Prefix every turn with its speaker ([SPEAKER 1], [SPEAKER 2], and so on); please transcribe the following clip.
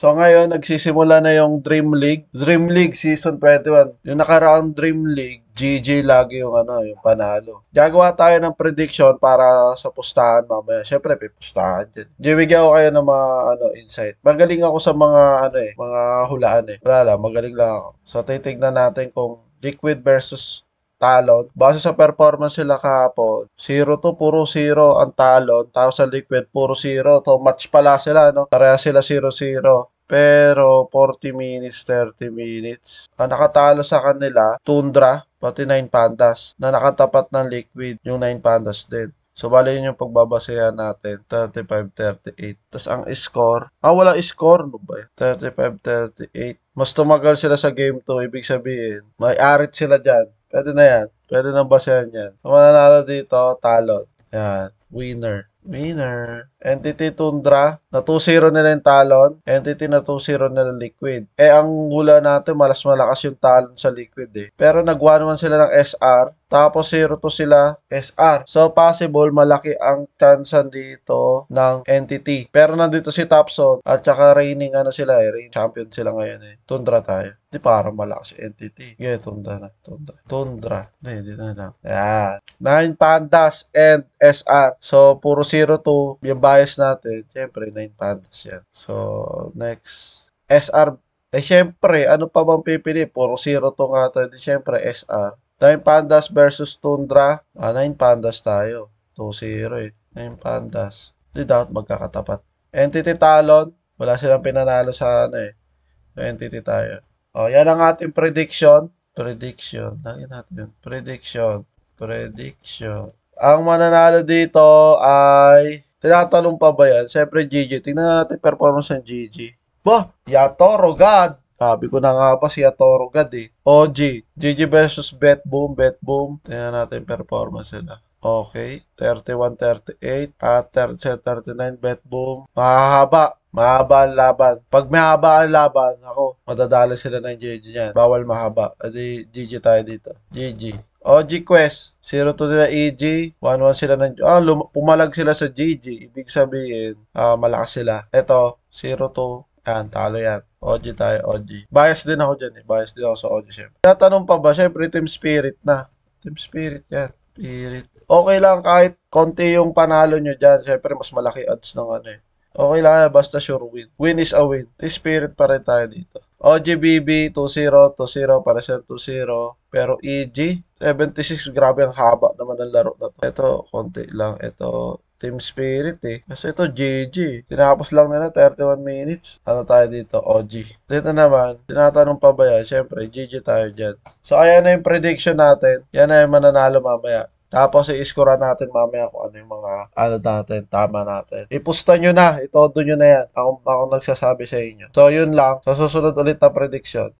[SPEAKER 1] So ngayon, nagsisimula na yung Dream League. Dream League Season 21. Yung nakaraang Dream League, GG lagi yung ano, yung panalo. Gagawa tayo ng prediction para sa pustahan mamaya. Syempre, may pustahan dyan. Bibigyan ko kayo ng mga ano, insight. Magaling ako sa mga ano eh, mga hulaan eh. Wala lang, magaling lang ako. So titignan natin kung liquid versus talon. Base sa performance sila kahapon, 0 to puro 0 ang talon, tapos sa liquid puro 0. To match pala sila, no? Pareha sila 0-0. Pero 40 minutes, 30 minutes. Ang nakatalo sa kanila, Tundra, pati 9 Pandas, na nakatapat ng liquid, yung 9 Pandas din. So, bali yun yung pagbabasehan natin. 35-38. Tapos, ang score. Ah, walang score. Ano ba? 35-38. Mas tumagal sila sa game 2. Ibig sabihin, may arit sila dyan. Pwede na yan. Pwede nang basehan yan. So, mananalo dito, talon. Yan. Winner winner. Entity Tundra, na 2-0 nila yung talon. Entity na 2-0 nila liquid. Eh, ang hula natin, malas malakas yung talon sa liquid eh. Pero nag 1-1 sila ng SR. Tapos 0 to sila SR. So possible malaki ang chance dito ng entity. Pero nandito si Topson at saka reigning ano sila eh, reigning champion sila ngayon eh. Tundra tayo. Hindi para malakas entity. Yeah, tundra na. Tundra. Tundra. Hindi, hindi na lang. Yan. 9 pandas and SR. So puro 0-2, yung bias natin, syempre, 9 pandas yan. So, next, SR. Eh, syempre, ano pa bang pipili? Puro 0-2 nga tayo. Di, syempre, SR. 9 pandas versus Tundra. Ah, 9 pandas tayo. 2-0 eh. 9 pandas. Di dapat magkakatapat. Entity Talon. Wala silang pinanalo sa ano eh. So, entity tayo. Oh, yan ang ating prediction. Prediction. Lagyan natin yun. Prediction. Prediction. Ang mananalo dito ay... Tinatanong pa ba yan? Siyempre, GG. Tingnan natin performance ng GG. Bah! Yatoro God! Sabi ko na nga pa si Yatoro God eh. OG. GG versus Betboom. Betboom. Tingnan natin performance nila. Okay. 31-38 at 37-39 Betboom. Mahahaba. Mahaba ang laban. Pag mahaba ang laban, ako, madadala sila ng GG niyan. Bawal mahaba. Adi, GG tayo dito. GG. O, Quest, 0 to nila EG, 1-1 sila ng... Ah, lum- pumalag sila sa GG. Ibig sabihin, ah, malakas sila. Ito, 0 to... Yan, talo yan. OG tayo, OG. Bias din ako dyan eh. Bias din ako sa OG, syempre. Tatanong pa ba? Syempre, Team Spirit na. Team Spirit yan. Spirit. Okay lang kahit konti yung panalo nyo dyan. Syempre, mas malaki odds ng ano eh Okay lang yan, basta sure win. Win is a win. Team Spirit pa rin tayo dito. OGBB 2-0, 2-0, para sa 2-0. Pero EG, 76, grabe ang haba naman ng laro na to. Ito, konti lang. Ito, Team Spirit eh. Kasi ito, GG. Eh. Tinapos lang nila, 31 minutes. Ano tayo dito? OG. Dito naman, tinatanong pa ba yan? Siyempre, GG tayo dyan. So, ayan na yung prediction natin. Yan na yung mananalo mamaya. Tapos i-score natin mamaya kung ano yung mga ano natin, tama natin. Ipusta nyo na, itodo nyo na yan. Ako, ako nagsasabi sa inyo. So yun lang, sa susunod ulit na prediction.